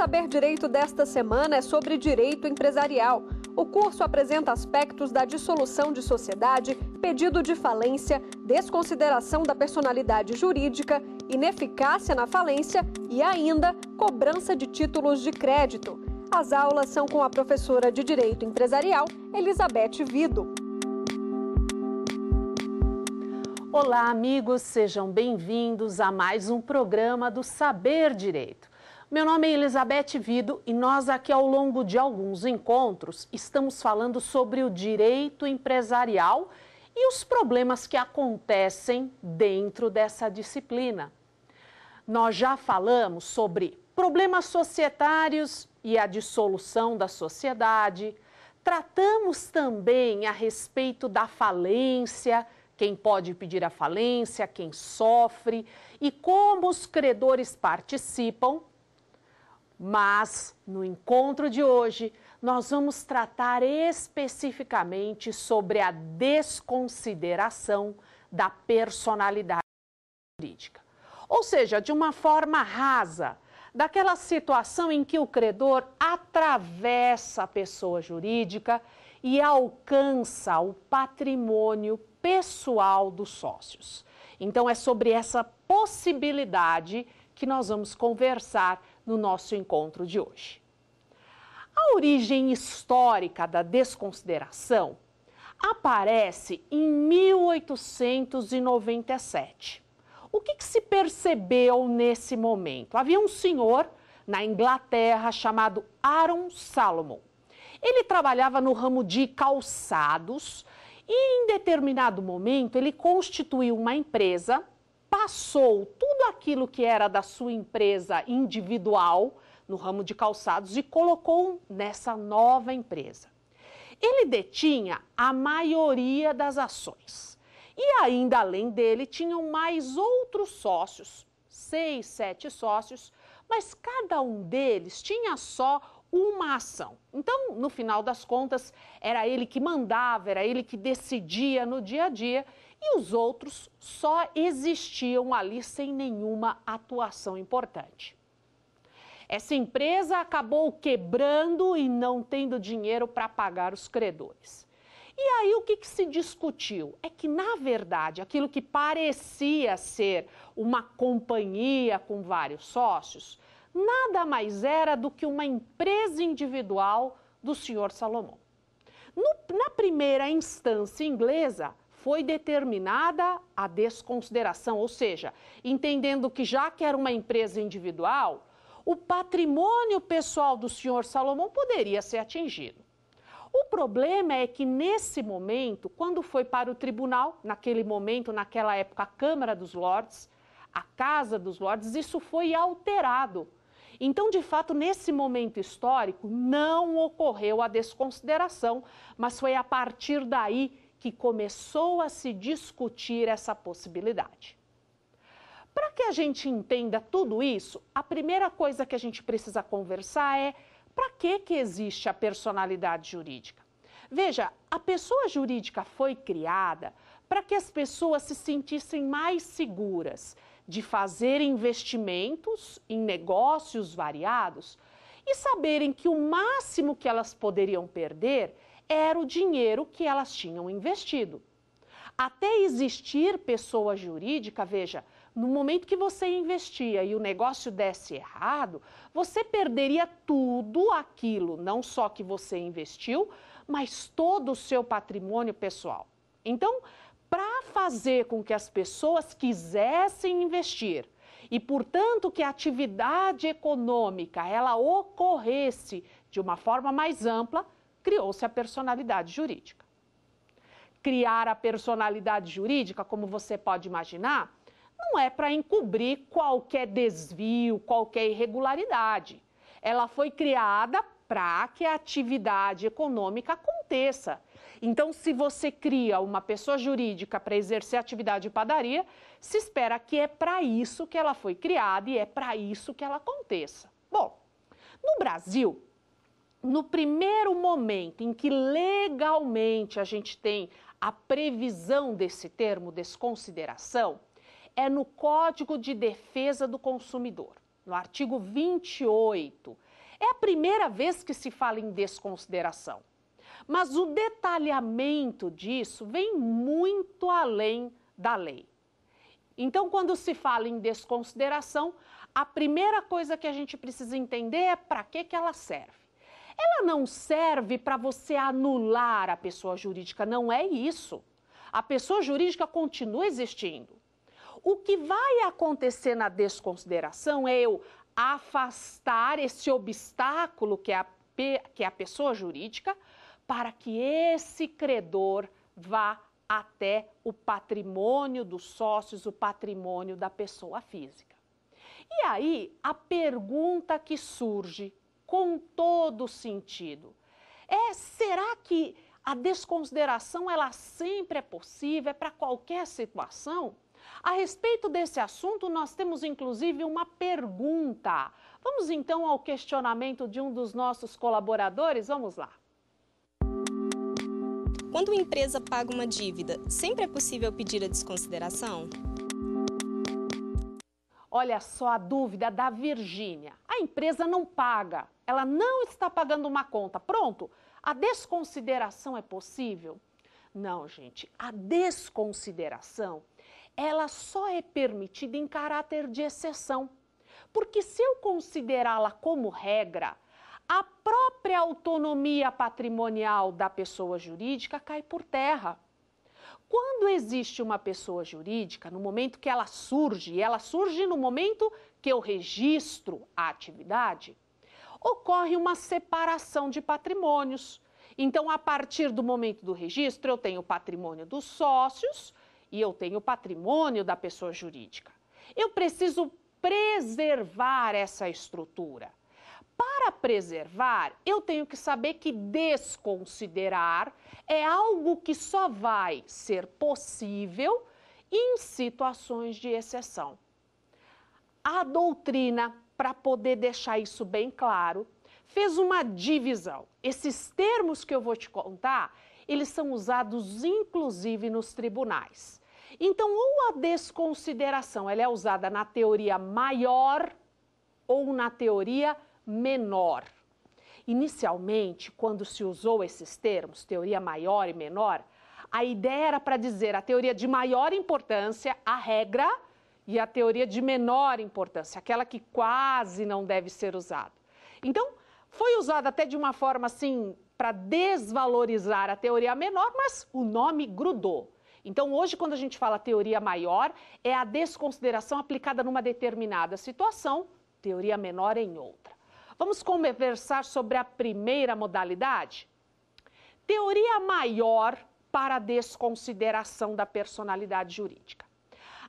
Saber Direito desta semana é sobre direito empresarial. O curso apresenta aspectos da dissolução de sociedade, pedido de falência, desconsideração da personalidade jurídica, ineficácia na falência e ainda cobrança de títulos de crédito. As aulas são com a professora de Direito Empresarial, Elizabeth Vido. Olá, amigos, sejam bem-vindos a mais um programa do Saber Direito. Meu nome é Elizabeth Vido e nós aqui ao longo de alguns encontros estamos falando sobre o direito empresarial e os problemas que acontecem dentro dessa disciplina. Nós já falamos sobre problemas societários e a dissolução da sociedade. Tratamos também a respeito da falência, quem pode pedir a falência, quem sofre e como os credores participam mas no encontro de hoje, nós vamos tratar especificamente sobre a desconsideração da personalidade jurídica. Ou seja, de uma forma rasa, daquela situação em que o credor atravessa a pessoa jurídica e alcança o patrimônio pessoal dos sócios. Então, é sobre essa possibilidade que nós vamos conversar no nosso encontro de hoje. A origem histórica da desconsideração aparece em 1897. O que, que, se percebeu nesse momento? Havia um senhor na Inglaterra chamado Aaron Salomon. Ele trabalhava no ramo de calçados e, em determinado momento, ele constituiu uma empresa passou tudo aquilo que era da sua empresa individual no ramo de calçados e colocou nessa nova empresa. Ele detinha a maioria das ações. E ainda além dele, tinham mais outros sócios, seis, sete sócios, mas cada um deles tinha só uma ação. Então, no final das contas, era ele que mandava, era ele que decidia no dia a dia e os outros só existiam ali sem nenhuma atuação importante. Essa empresa acabou quebrando e não tendo dinheiro para pagar os credores. E aí o que, que, se discutiu? É que, na verdade, aquilo que parecia ser uma companhia com vários sócios, nada mais era do que uma empresa individual do senhor Salomão. No, na primeira instância inglesa, foi determinada a desconsideração, ou seja, entendendo que já que era uma empresa individual, o patrimônio pessoal do senhor Salomão poderia ser atingido. O problema é que nesse momento, quando foi para o tribunal, naquele momento, naquela época, a Câmara dos Lordes, a Casa dos Lordes, isso foi alterado. Então, de fato, nesse momento histórico, não ocorreu a desconsideração, mas foi a partir daí que começou a se discutir essa possibilidade. Para que a gente entenda tudo isso, a primeira coisa que a gente precisa conversar é para que, que existe a personalidade jurídica? Veja, a pessoa jurídica foi criada para que as pessoas se sentissem mais seguras de fazer investimentos em negócios variados e saberem que o máximo que elas poderiam perder era o dinheiro que elas tinham investido. Até existir pessoa jurídica, veja, no momento que você investia e o negócio desse errado, você perderia tudo aquilo, não só que você investiu, mas todo o seu patrimônio pessoal. Então, para fazer com que as pessoas quisessem investir e, portanto, que a atividade econômica ela ocorresse de uma forma mais ampla, criou-se a personalidade jurídica. Criar a personalidade jurídica, como você pode imaginar, não é para encobrir qualquer desvio, qualquer irregularidade. Ela foi criada para que a atividade econômica aconteça. Então, se você cria uma pessoa jurídica para exercer atividade de padaria, se espera que é para isso que ela foi criada e é para isso que ela aconteça. Bom, no Brasil, no primeiro momento em que legalmente a gente tem a previsão desse termo desconsideração, é no Código de Defesa do Consumidor, no artigo 28. É a primeira vez que se fala em desconsideração. Mas o detalhamento disso vem muito além da lei. Então, quando se fala em desconsideração, a primeira coisa que a gente precisa entender é para que, que ela serve ela não serve para você anular a pessoa jurídica, não é isso. A pessoa jurídica continua existindo. O que vai acontecer na desconsideração é eu afastar esse obstáculo que é a, que é a pessoa jurídica para que esse credor vá até o patrimônio dos sócios, o patrimônio da pessoa física. E aí, a pergunta que surge com todo sentido. É, será que a desconsideração ela sempre é possível, é para qualquer situação? A respeito desse assunto, nós temos inclusive uma pergunta. Vamos então ao questionamento de um dos nossos colaboradores? Vamos lá. Quando uma empresa paga uma dívida, sempre é possível pedir a desconsideração? Olha só a dúvida da Virgínia. A empresa não paga, ela não está pagando uma conta. Pronto, a desconsideração é possível? Não, gente, a desconsideração, ela só é permitida em caráter de exceção. Porque se eu considerá-la como regra, a própria autonomia patrimonial da pessoa jurídica cai por terra. Quando existe uma pessoa jurídica, no momento que ela surge, ela surge no momento que eu registro a atividade, ocorre uma separação de patrimônios. Então, a partir do momento do registro, eu tenho o patrimônio dos sócios e eu tenho o patrimônio da pessoa jurídica. Eu preciso preservar essa estrutura para preservar, eu tenho que saber que desconsiderar é algo que só vai ser possível em situações de exceção. A doutrina, para poder deixar isso bem claro, fez uma divisão. Esses termos que eu vou te contar, eles são usados inclusive nos tribunais. Então, ou a desconsideração ela é usada na teoria maior ou na teoria menor menor. Inicialmente, quando se usou esses termos, teoria maior e menor, a ideia era para dizer a teoria de maior importância, a regra, e a teoria de menor importância, aquela que quase não deve ser usada. Então, foi usada até de uma forma assim para desvalorizar a teoria menor, mas o nome grudou. Então, hoje, quando a gente fala teoria maior, é a desconsideração aplicada numa determinada situação, teoria menor em outra. Vamos conversar sobre a primeira modalidade? Teoria maior para desconsideração da personalidade jurídica.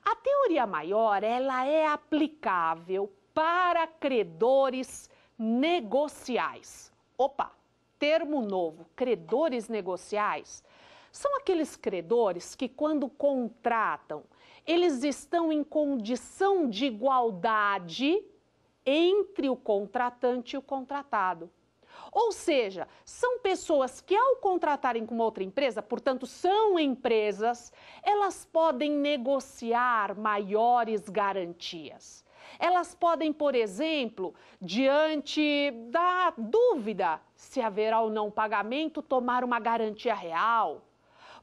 A teoria maior, ela é aplicável para credores negociais. Opa, termo novo, credores negociais. São aqueles credores que quando contratam, eles estão em condição de igualdade entre o contratante e o contratado. Ou seja, são pessoas que, ao contratarem com outra empresa, portanto, são empresas, elas podem negociar maiores garantias. Elas podem, por exemplo, diante da dúvida se haverá ou não pagamento, tomar uma garantia real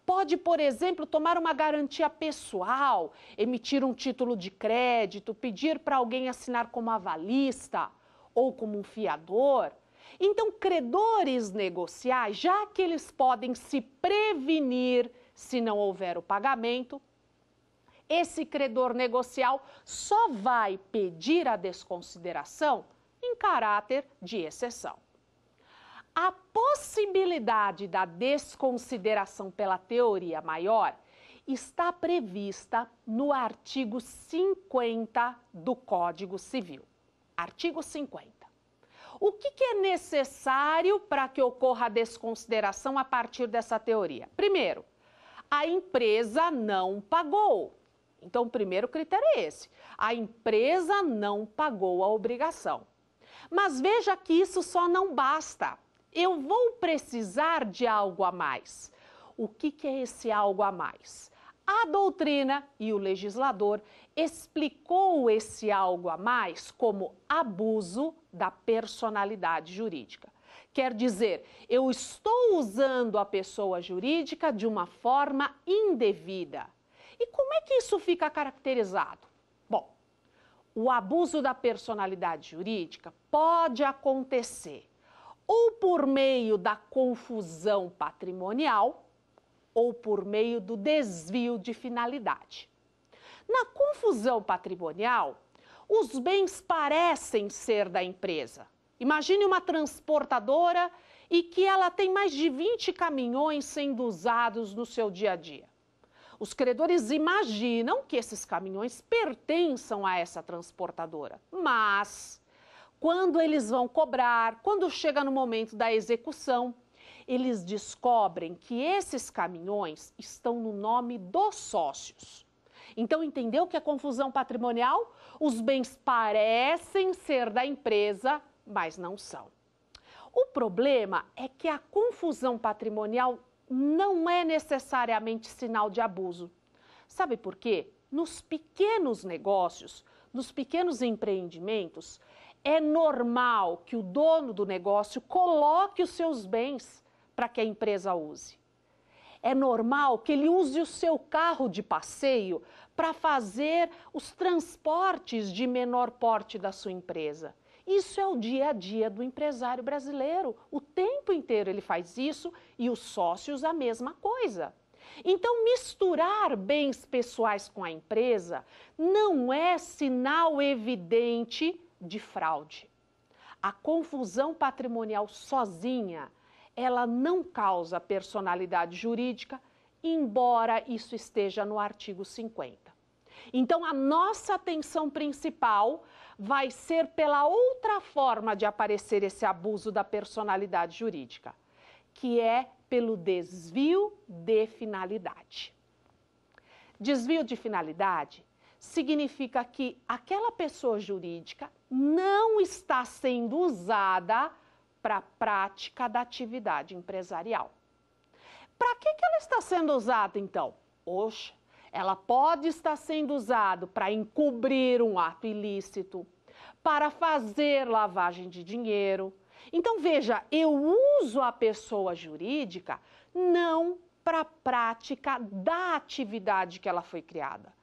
pode, por exemplo, tomar uma garantia pessoal, emitir um título de crédito, pedir para alguém assinar como avalista ou como um fiador. Então, credores negociais, já que eles podem se prevenir se não houver o pagamento, esse credor negocial só vai pedir a desconsideração em caráter de exceção a possibilidade da desconsideração pela teoria maior está prevista no artigo 50 do Código Civil. Artigo 50. O que, que é necessário para que ocorra a desconsideração a partir dessa teoria? Primeiro, a empresa não pagou. Então, o primeiro critério é esse: a empresa não pagou a obrigação. Mas veja que isso só não basta eu vou precisar de algo a mais. O que, que é esse algo a mais? A doutrina e o legislador explicou esse algo a mais como abuso da personalidade jurídica. Quer dizer, eu estou usando a pessoa jurídica de uma forma indevida. E como é que isso fica caracterizado? Bom, o abuso da personalidade jurídica pode acontecer ou por meio da confusão patrimonial ou por meio do desvio de finalidade. Na confusão patrimonial, os bens parecem ser da empresa. Imagine uma transportadora e que ela tem mais de 20 caminhões sendo usados no seu dia a dia. Os credores imaginam que esses caminhões pertençam a essa transportadora, mas quando eles vão cobrar, quando chega no momento da execução, eles descobrem que esses caminhões estão no nome dos sócios. Então, entendeu que é confusão patrimonial? Os bens parecem ser da empresa, mas não são. O problema é que a confusão patrimonial não é necessariamente sinal de abuso. Sabe por quê? Nos pequenos negócios, nos pequenos empreendimentos, é normal que o dono do negócio coloque os seus bens para que a empresa use. É normal que ele use o seu carro de passeio para fazer os transportes de menor porte da sua empresa. Isso é o dia a dia do empresário brasileiro. O tempo inteiro ele faz isso e os sócios a mesma coisa. Então, misturar bens pessoais com a empresa não é sinal evidente de fraude. A confusão patrimonial sozinha, ela não causa personalidade jurídica, embora isso esteja no artigo 50. Então, a nossa atenção principal vai ser pela outra forma de aparecer esse abuso da personalidade jurídica, que é pelo desvio de finalidade. Desvio de finalidade significa que aquela pessoa jurídica não está sendo usada para a prática da atividade empresarial. Para que, que ela está sendo usada, então? Oxe, ela pode estar sendo usada para encobrir um ato ilícito, para fazer lavagem de dinheiro. Então, veja, eu uso a pessoa jurídica não para a prática da atividade que ela foi criada.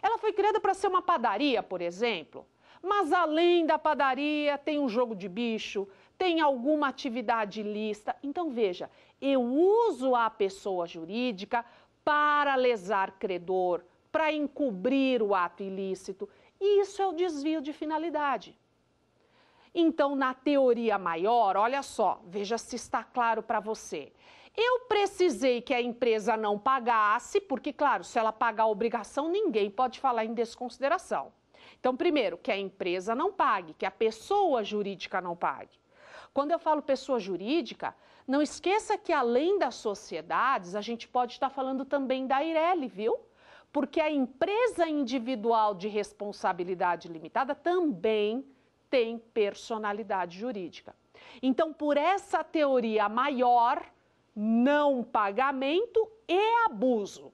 Ela foi criada para ser uma padaria, por exemplo. Mas além da padaria, tem um jogo de bicho, tem alguma atividade ilícita. Então veja, eu uso a pessoa jurídica para lesar credor, para encobrir o ato ilícito. E isso é o desvio de finalidade. Então, na teoria maior, olha só, veja se está claro para você. Eu precisei que a empresa não pagasse, porque, claro, se ela pagar a obrigação, ninguém pode falar em desconsideração. Então, primeiro, que a empresa não pague, que a pessoa jurídica não pague. Quando eu falo pessoa jurídica, não esqueça que além das sociedades, a gente pode estar falando também da Ireli, viu? Porque a empresa individual de responsabilidade limitada também tem personalidade jurídica. Então, por essa teoria maior, não pagamento e abuso.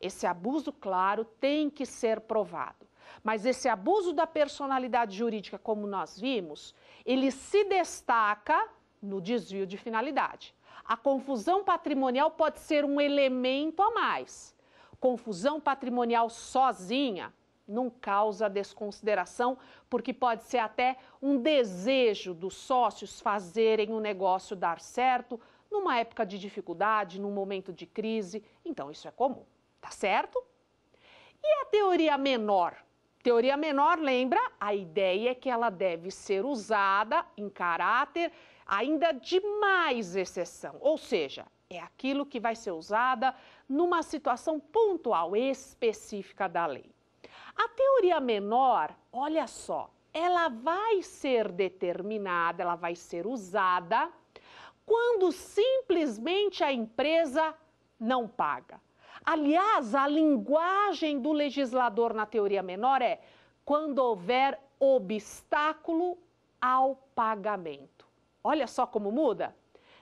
Esse abuso, claro, tem que ser provado. Mas esse abuso da personalidade jurídica, como nós vimos, ele se destaca no desvio de finalidade. A confusão patrimonial pode ser um elemento a mais. Confusão patrimonial sozinha não causa desconsideração, porque pode ser até um desejo dos sócios fazerem o negócio dar certo numa época de dificuldade, num momento de crise. Então, isso é comum, tá certo? E a teoria menor, Teoria menor, lembra? A ideia é que ela deve ser usada em caráter ainda de mais exceção, ou seja, é aquilo que vai ser usada numa situação pontual específica da lei. A teoria menor, olha só, ela vai ser determinada, ela vai ser usada quando simplesmente a empresa não paga. Aliás, a linguagem do legislador na teoria menor é quando houver obstáculo ao pagamento. Olha só como muda.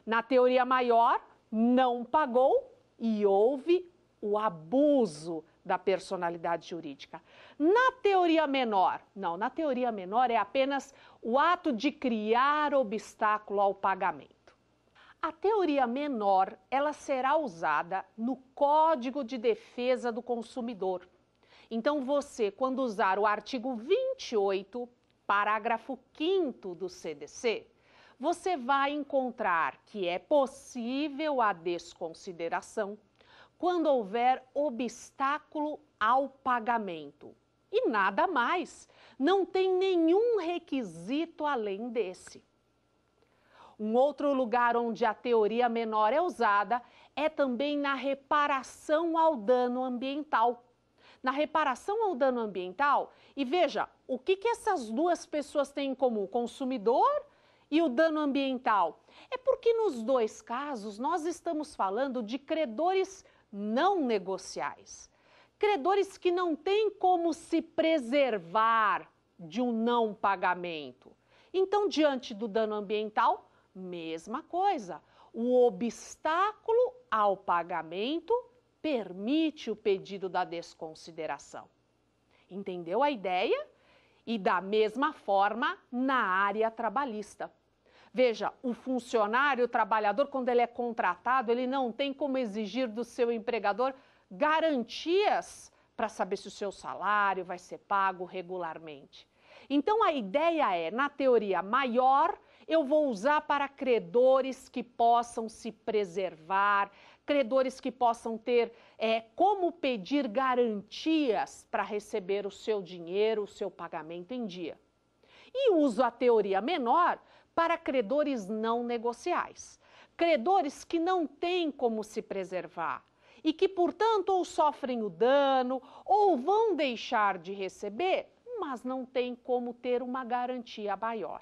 Na teoria maior, não pagou e houve o abuso da personalidade jurídica. Na teoria menor, não, na teoria menor é apenas o ato de criar obstáculo ao pagamento. A teoria menor, ela será usada no Código de Defesa do Consumidor. Então você, quando usar o artigo 28, parágrafo 5 do CDC, você vai encontrar que é possível a desconsideração quando houver obstáculo ao pagamento. E nada mais, não tem nenhum requisito além desse. Um outro lugar onde a teoria menor é usada é também na reparação ao dano ambiental. Na reparação ao dano ambiental, e veja, o que, que essas duas pessoas têm em comum? O consumidor e o dano ambiental? É porque nos dois casos nós estamos falando de credores não negociais. Credores que não têm como se preservar de um não pagamento. Então, diante do dano ambiental, Mesma coisa, o obstáculo ao pagamento permite o pedido da desconsideração. Entendeu a ideia? E da mesma forma na área trabalhista. Veja, o funcionário, o trabalhador, quando ele é contratado, ele não tem como exigir do seu empregador garantias para saber se o seu salário vai ser pago regularmente. Então a ideia é, na teoria, maior eu vou usar para credores que possam se preservar, credores que possam ter é, como pedir garantias para receber o seu dinheiro, o seu pagamento em dia. E uso a teoria menor para credores não negociais, credores que não têm como se preservar e que, portanto, ou sofrem o dano ou vão deixar de receber, mas não têm como ter uma garantia maior.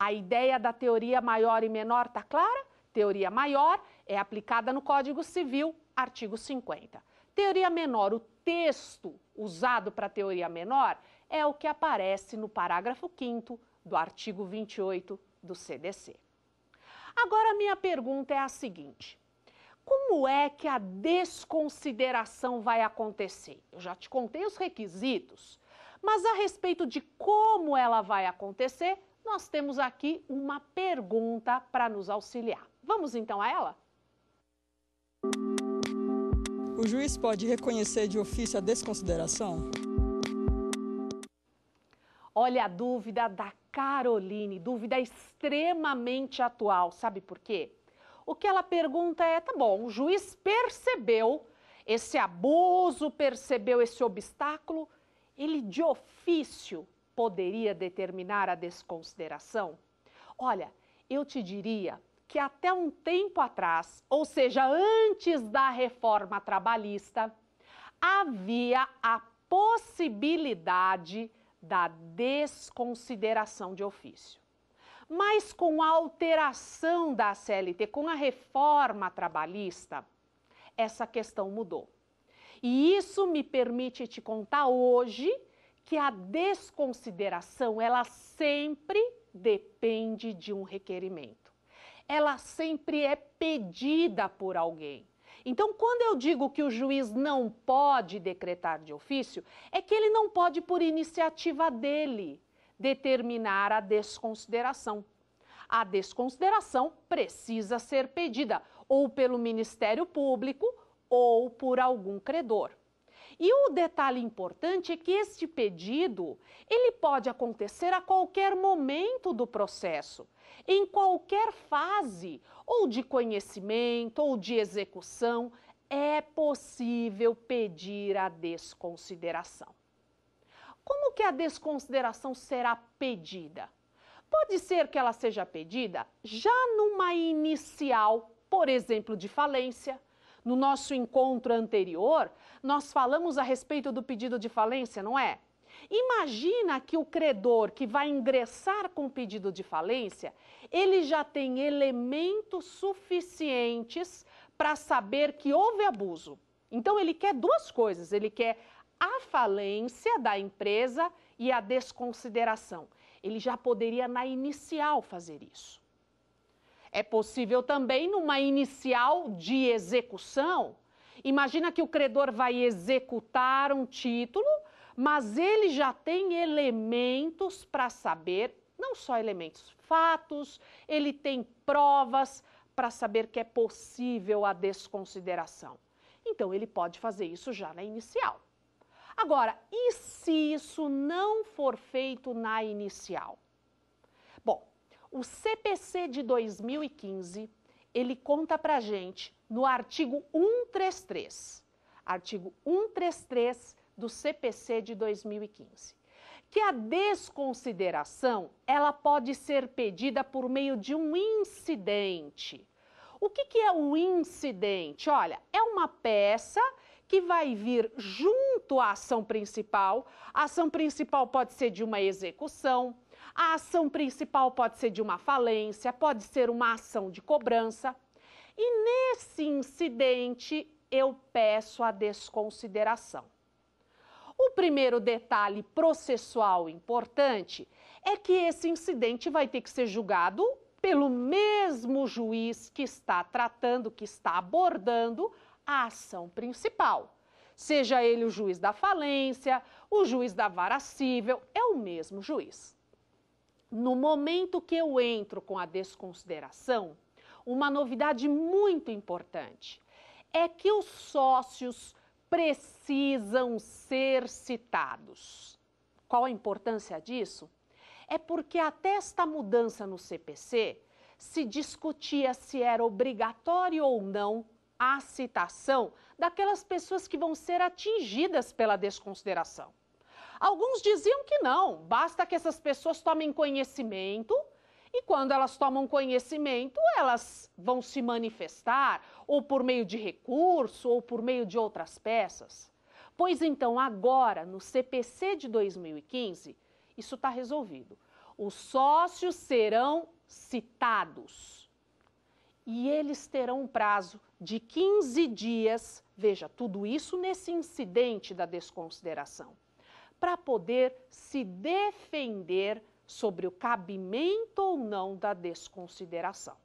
A ideia da teoria maior e menor está clara? Teoria maior é aplicada no Código Civil, artigo 50. Teoria menor, o texto usado para teoria menor é o que aparece no parágrafo 5 do artigo 28 do CDC. Agora, minha pergunta é a seguinte: como é que a desconsideração vai acontecer? Eu já te contei os requisitos, mas a respeito de como ela vai acontecer, nós temos aqui uma pergunta para nos auxiliar. Vamos então a ela? O juiz pode reconhecer de ofício a desconsideração? Olha a dúvida da Caroline, dúvida extremamente atual, sabe por quê? O que ela pergunta é: tá bom, o juiz percebeu esse abuso, percebeu esse obstáculo, ele de ofício poderia determinar a desconsideração? Olha, eu te diria que até um tempo atrás, ou seja, antes da reforma trabalhista, havia a possibilidade da desconsideração de ofício. Mas com a alteração da CLT, com a reforma trabalhista, essa questão mudou. E isso me permite te contar hoje que a desconsideração ela sempre depende de um requerimento. Ela sempre é pedida por alguém. Então, quando eu digo que o juiz não pode decretar de ofício, é que ele não pode, por iniciativa dele, determinar a desconsideração. A desconsideração precisa ser pedida ou pelo Ministério Público ou por algum credor. E o detalhe importante é que este pedido, ele pode acontecer a qualquer momento do processo, em qualquer fase, ou de conhecimento, ou de execução, é possível pedir a desconsideração. Como que a desconsideração será pedida? Pode ser que ela seja pedida já numa inicial, por exemplo, de falência, no nosso encontro anterior, nós falamos a respeito do pedido de falência, não é? Imagina que o credor que vai ingressar com o pedido de falência, ele já tem elementos suficientes para saber que houve abuso. Então ele quer duas coisas, ele quer a falência da empresa e a desconsideração. Ele já poderia na inicial fazer isso. É possível também numa inicial de execução. Imagina que o credor vai executar um título, mas ele já tem elementos para saber, não só elementos, fatos, ele tem provas para saber que é possível a desconsideração. Então, ele pode fazer isso já na inicial. Agora, e se isso não for feito na inicial? O CPC de 2015, ele conta para gente no artigo 133, artigo 133 do CPC de 2015, que a desconsideração ela pode ser pedida por meio de um incidente. O que, que é um incidente? Olha, é uma peça que vai vir junto à ação principal. A ação principal pode ser de uma execução, a ação principal pode ser de uma falência, pode ser uma ação de cobrança. E nesse incidente, eu peço a desconsideração. O primeiro detalhe processual importante é que esse incidente vai ter que ser julgado pelo mesmo juiz que está tratando, que está abordando a ação principal. Seja ele o juiz da falência, o juiz da vara cível, é o mesmo juiz. No momento que eu entro com a desconsideração, uma novidade muito importante é que os sócios precisam ser citados. Qual a importância disso? É porque até esta mudança no CPC se discutia se era obrigatório ou não a citação daquelas pessoas que vão ser atingidas pela desconsideração. Alguns diziam que não, basta que essas pessoas tomem conhecimento e quando elas tomam conhecimento, elas vão se manifestar, ou por meio de recurso, ou por meio de outras peças. Pois então, agora, no CPC de 2015, isso está resolvido. Os sócios serão citados e eles terão um prazo de 15 dias. Veja, tudo isso nesse incidente da desconsideração para poder se defender sobre o cabimento ou não da desconsideração.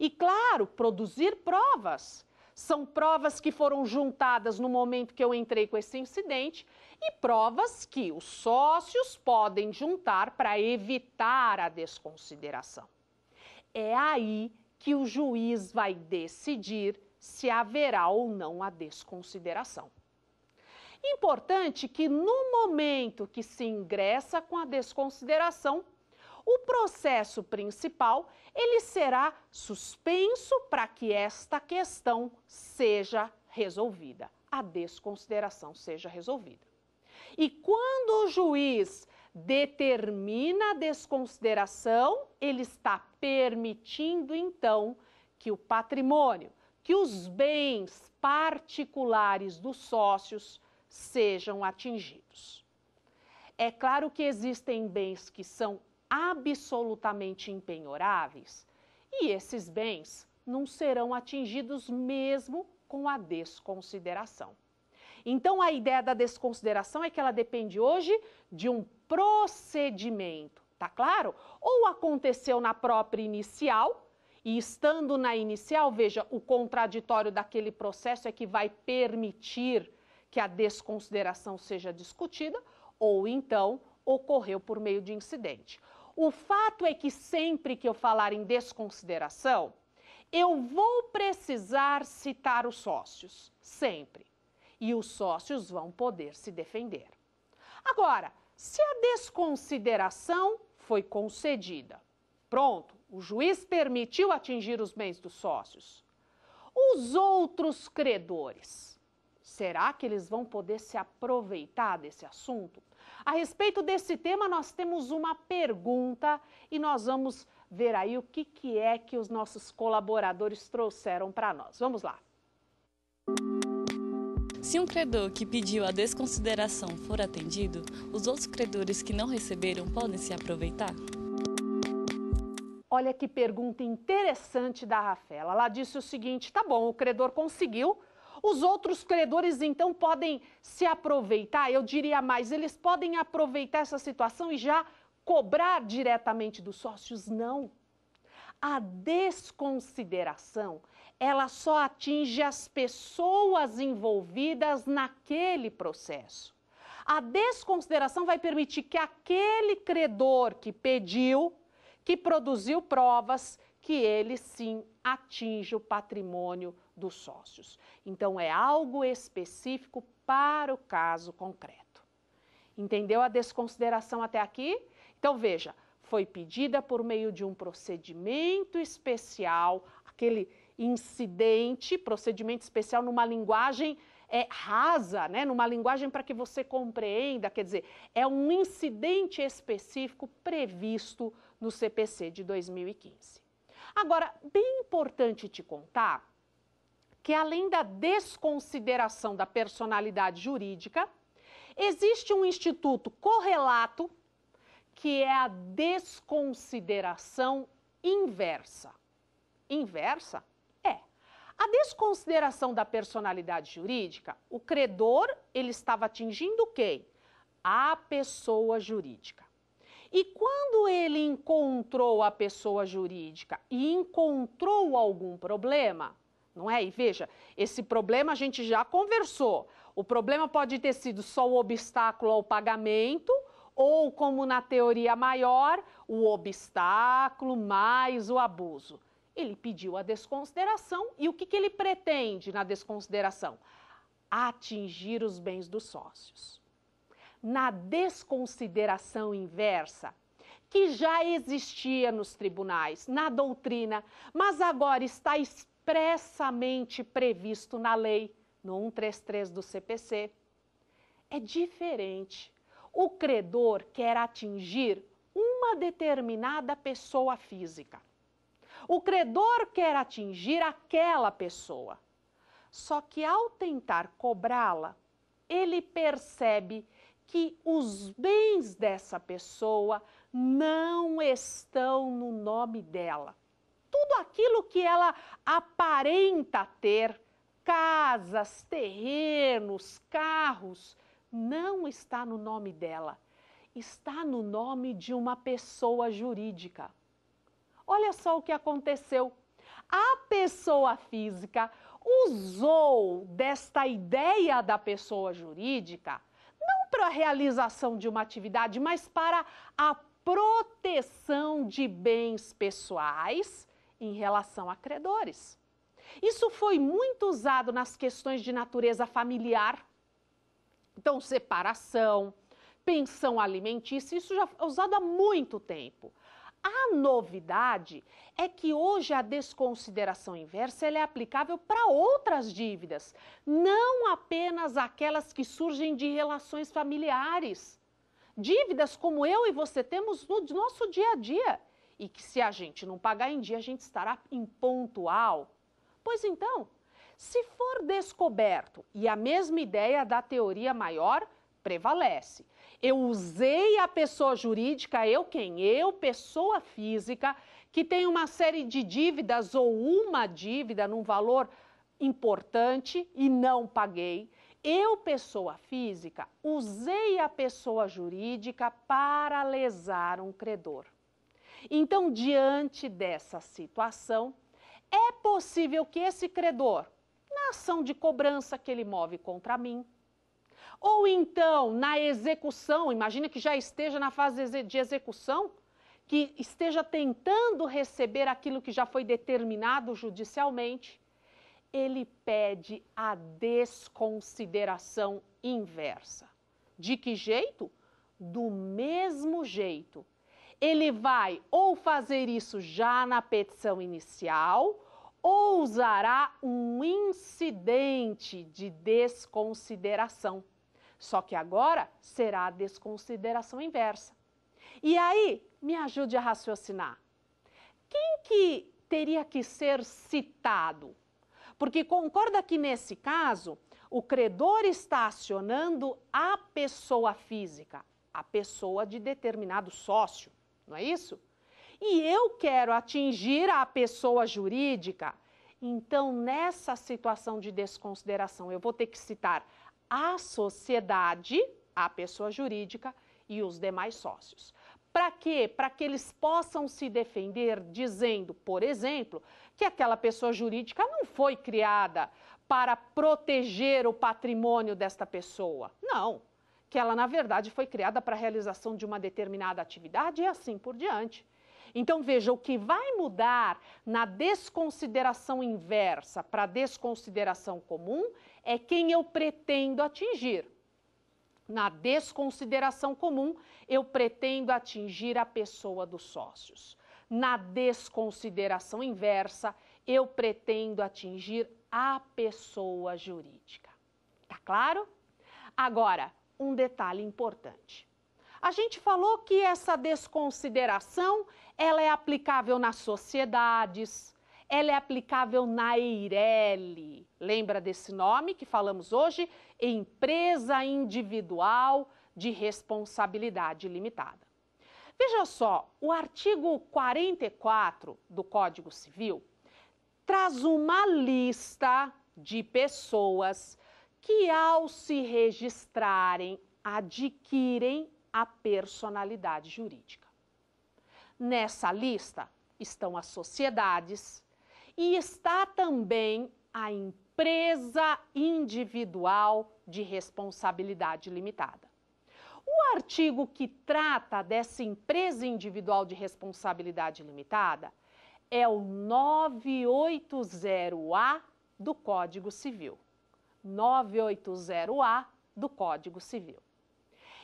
E, claro, produzir provas. São provas que foram juntadas no momento que eu entrei com esse incidente e provas que os sócios podem juntar para evitar a desconsideração. É aí que o juiz vai decidir se haverá ou não a desconsideração. Importante que no momento que se ingressa com a desconsideração, o processo principal ele será suspenso para que esta questão seja resolvida, a desconsideração seja resolvida. E quando o juiz determina a desconsideração, ele está permitindo então que o patrimônio, que os bens particulares dos sócios sejam atingidos. É claro que existem bens que são absolutamente empenhoráveis e esses bens não serão atingidos mesmo com a desconsideração. Então, a ideia da desconsideração é que ela depende hoje de um procedimento, tá claro? Ou aconteceu na própria inicial, e estando na inicial, veja, o contraditório daquele processo é que vai permitir que a desconsideração seja discutida ou então ocorreu por meio de incidente. O fato é que sempre que eu falar em desconsideração, eu vou precisar citar os sócios, sempre. E os sócios vão poder se defender. Agora, se a desconsideração foi concedida, pronto, o juiz permitiu atingir os bens dos sócios. Os outros credores Será que eles vão poder se aproveitar desse assunto? A respeito desse tema, nós temos uma pergunta e nós vamos ver aí o que, que é que os nossos colaboradores trouxeram para nós. Vamos lá. Se um credor que pediu a desconsideração for atendido, os outros credores que não receberam podem se aproveitar? Olha que pergunta interessante da Rafaela. Ela disse o seguinte: tá bom, o credor conseguiu os outros credores, então, podem se aproveitar, eu diria mais, eles podem aproveitar essa situação e já cobrar diretamente dos sócios? Não. A desconsideração, ela só atinge as pessoas envolvidas naquele processo. A desconsideração vai permitir que aquele credor que pediu, que produziu provas, que ele sim atinja o patrimônio dos sócios. Então, é algo específico para o caso concreto. Entendeu a desconsideração até aqui? Então, veja, foi pedida por meio de um procedimento especial, aquele incidente, procedimento especial numa linguagem é, rasa, né? numa linguagem para que você compreenda, quer dizer, é um incidente específico previsto no CPC de 2015. Agora, bem importante te contar que além da desconsideração da personalidade jurídica, existe um instituto correlato que é a desconsideração inversa. Inversa? É. A desconsideração da personalidade jurídica, o credor, ele estava atingindo quem? A pessoa jurídica. E quando ele encontrou a pessoa jurídica e encontrou algum problema, não é? E veja, esse problema a gente já conversou. O problema pode ter sido só o obstáculo ao pagamento, ou, como na teoria maior, o obstáculo mais o abuso. Ele pediu a desconsideração e o que, que ele pretende na desconsideração? Atingir os bens dos sócios. Na desconsideração inversa, que já existia nos tribunais, na doutrina, mas agora está explícito expressamente previsto na lei, no 133 do CPC. É diferente. O credor quer atingir uma determinada pessoa física. O credor quer atingir aquela pessoa. Só que ao tentar cobrá-la, ele percebe que os bens dessa pessoa não estão no nome dela tudo aquilo que ela aparenta ter, casas, terrenos, carros, não está no nome dela. Está no nome de uma pessoa jurídica. Olha só o que aconteceu. A pessoa física usou desta ideia da pessoa jurídica não para a realização de uma atividade, mas para a proteção de bens pessoais em relação a credores. Isso foi muito usado nas questões de natureza familiar. Então, separação, pensão alimentícia, isso já é usado há muito tempo. A novidade é que hoje a desconsideração inversa é aplicável para outras dívidas, não apenas aquelas que surgem de relações familiares. Dívidas como eu e você temos no nosso dia a dia e que se a gente não pagar em dia, a gente estará impontual. Pois então, se for descoberto e a mesma ideia da teoria maior prevalece, eu usei a pessoa jurídica, eu quem? Eu, pessoa física, que tem uma série de dívidas ou uma dívida num valor importante e não paguei. Eu, pessoa física, usei a pessoa jurídica para lesar um credor. Então, diante dessa situação, é possível que esse credor, na ação de cobrança que ele move contra mim, ou então na execução, imagina que já esteja na fase de execução, que esteja tentando receber aquilo que já foi determinado judicialmente, ele pede a desconsideração inversa. De que jeito? Do mesmo jeito ele vai ou fazer isso já na petição inicial ou usará um incidente de desconsideração. Só que agora será a desconsideração inversa. E aí, me ajude a raciocinar. Quem que teria que ser citado? Porque concorda que nesse caso, o credor está acionando a pessoa física, a pessoa de determinado sócio não é isso? E eu quero atingir a pessoa jurídica, então nessa situação de desconsideração eu vou ter que citar a sociedade, a pessoa jurídica e os demais sócios. Para quê? Para que eles possam se defender dizendo, por exemplo, que aquela pessoa jurídica não foi criada para proteger o patrimônio desta pessoa. Não, que ela, na verdade, foi criada para a realização de uma determinada atividade e assim por diante. Então, veja, o que vai mudar na desconsideração inversa para desconsideração comum é quem eu pretendo atingir. Na desconsideração comum, eu pretendo atingir a pessoa dos sócios. Na desconsideração inversa, eu pretendo atingir a pessoa jurídica. Tá claro? Agora, um detalhe importante. A gente falou que essa desconsideração, ela é aplicável nas sociedades, ela é aplicável na EIRELI. Lembra desse nome que falamos hoje? Empresa individual de responsabilidade limitada. Veja só, o artigo 44 do Código Civil traz uma lista de pessoas que ao se registrarem adquirem a personalidade jurídica. Nessa lista estão as sociedades e está também a empresa individual de responsabilidade limitada. O artigo que trata dessa empresa individual de responsabilidade limitada é o 980A do Código Civil. 980A do Código Civil.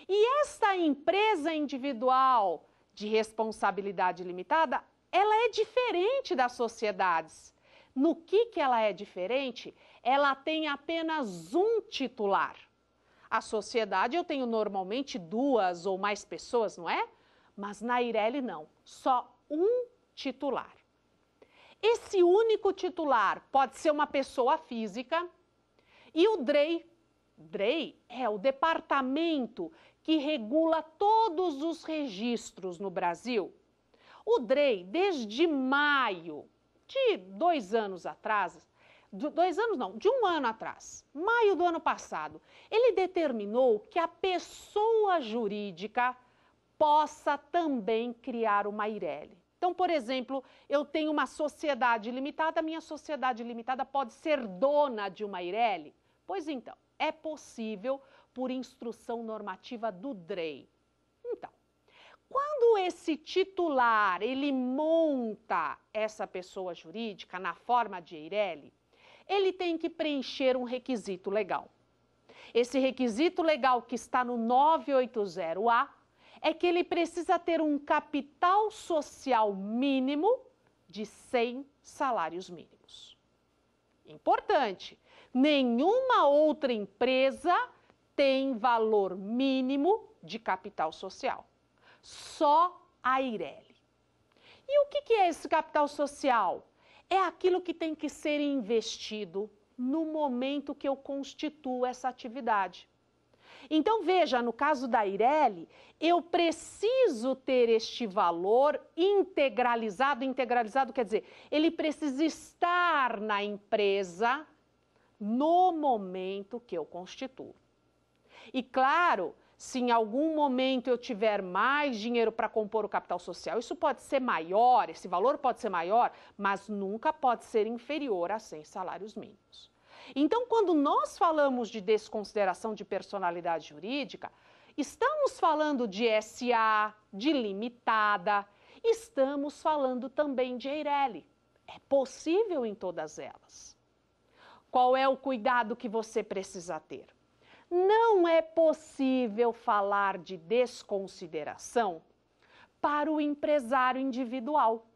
E esta empresa individual de responsabilidade limitada, ela é diferente das sociedades. No que, que ela é diferente? Ela tem apenas um titular. A sociedade eu tenho normalmente duas ou mais pessoas, não é? Mas na Ireli não, só um titular. Esse único titular pode ser uma pessoa física, e o DREI, DREI é o departamento que regula todos os registros no Brasil. O DREI, desde maio de dois anos atrás, dois anos não, de um ano atrás, maio do ano passado, ele determinou que a pessoa jurídica possa também criar uma IRELI. Então, por exemplo, eu tenho uma sociedade limitada, minha sociedade limitada pode ser dona de uma Eireli? Pois então, é possível por instrução normativa do DREI. Então, quando esse titular, ele monta essa pessoa jurídica na forma de Eireli, ele tem que preencher um requisito legal. Esse requisito legal que está no 980A é que ele precisa ter um capital social mínimo de 100 salários mínimos. Importante, nenhuma outra empresa tem valor mínimo de capital social. Só a Ireli. E o que é esse capital social? É aquilo que tem que ser investido no momento que eu constituo essa atividade. Então, veja, no caso da Ireli, eu preciso ter este valor integralizado. Integralizado quer dizer, ele precisa estar na empresa no momento que eu constituo. E claro, se em algum momento eu tiver mais dinheiro para compor o capital social, isso pode ser maior, esse valor pode ser maior, mas nunca pode ser inferior a 100 salários mínimos. Então, quando nós falamos de desconsideração de personalidade jurídica, estamos falando de SA, de limitada, estamos falando também de Eireli. É possível em todas elas. Qual é o cuidado que você precisa ter? Não é possível falar de desconsideração para o empresário individual.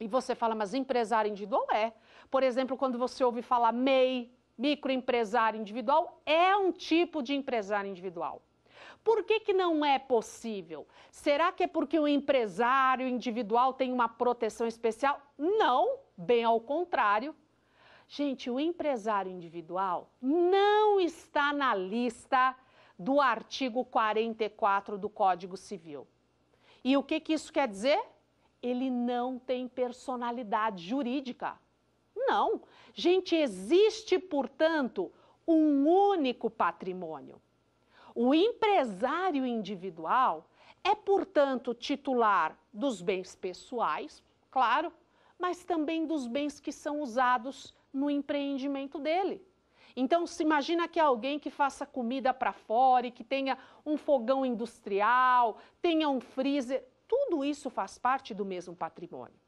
E você fala, mas empresário individual é. Por exemplo, quando você ouve falar MEI, microempresário individual, é um tipo de empresário individual. Por que, que não é possível? Será que é porque o empresário individual tem uma proteção especial? Não, bem ao contrário. Gente, o empresário individual não está na lista do artigo 44 do Código Civil. E o que, que isso quer dizer? Ele não tem personalidade jurídica. Não. Gente, existe, portanto, um único patrimônio. O empresário individual é, portanto, titular dos bens pessoais, claro, mas também dos bens que são usados no empreendimento dele. Então, se imagina que alguém que faça comida para fora e que tenha um fogão industrial, tenha um freezer, tudo isso faz parte do mesmo patrimônio.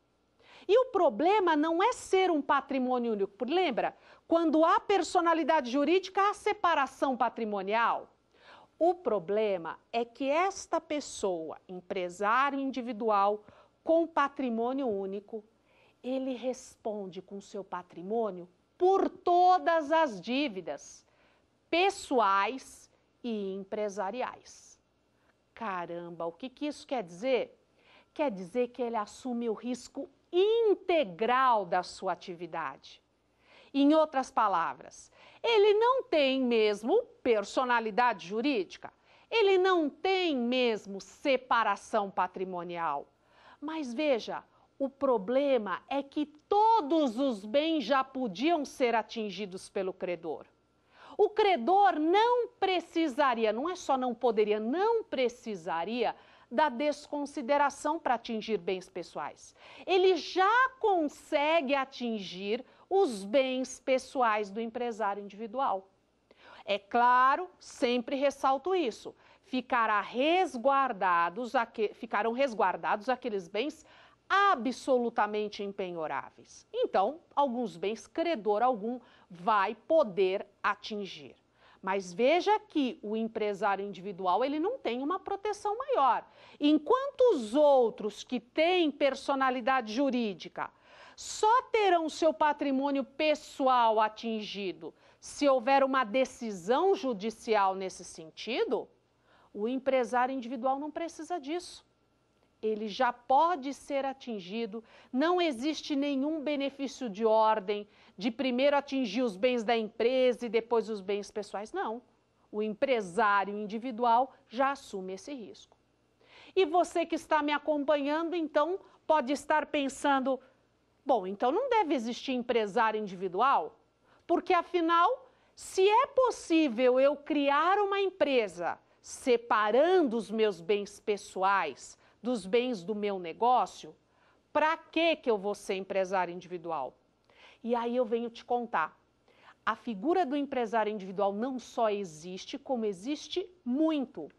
E o problema não é ser um patrimônio único, lembra? Quando há personalidade jurídica, há separação patrimonial. O problema é que esta pessoa, empresário individual com patrimônio único, ele responde com seu patrimônio por todas as dívidas pessoais e empresariais. Caramba, o que, que isso quer dizer? Quer dizer que ele assume o risco integral da sua atividade. Em outras palavras, ele não tem mesmo personalidade jurídica, ele não tem mesmo separação patrimonial. Mas veja, o problema é que todos os bens já podiam ser atingidos pelo credor. O credor não precisaria, não é só não poderia, não precisaria da desconsideração para atingir bens pessoais. Ele já consegue atingir os bens pessoais do empresário individual. É claro, sempre ressalto isso, ficará resguardados, ficarão resguardados aqueles bens absolutamente empenhoráveis. Então, alguns bens credor algum vai poder atingir. Mas veja que o empresário individual ele não tem uma proteção maior. Enquanto os outros que têm personalidade jurídica só terão seu patrimônio pessoal atingido se houver uma decisão judicial nesse sentido, o empresário individual não precisa disso ele já pode ser atingido, não existe nenhum benefício de ordem, de primeiro atingir os bens da empresa e depois os bens pessoais. Não. O empresário individual já assume esse risco. E você que está me acompanhando, então, pode estar pensando: bom, então não deve existir empresário individual? Porque afinal, se é possível eu criar uma empresa separando os meus bens pessoais dos bens do meu negócio, para que que eu vou ser empresário individual? E aí eu venho te contar. A figura do empresário individual não só existe, como existe muito.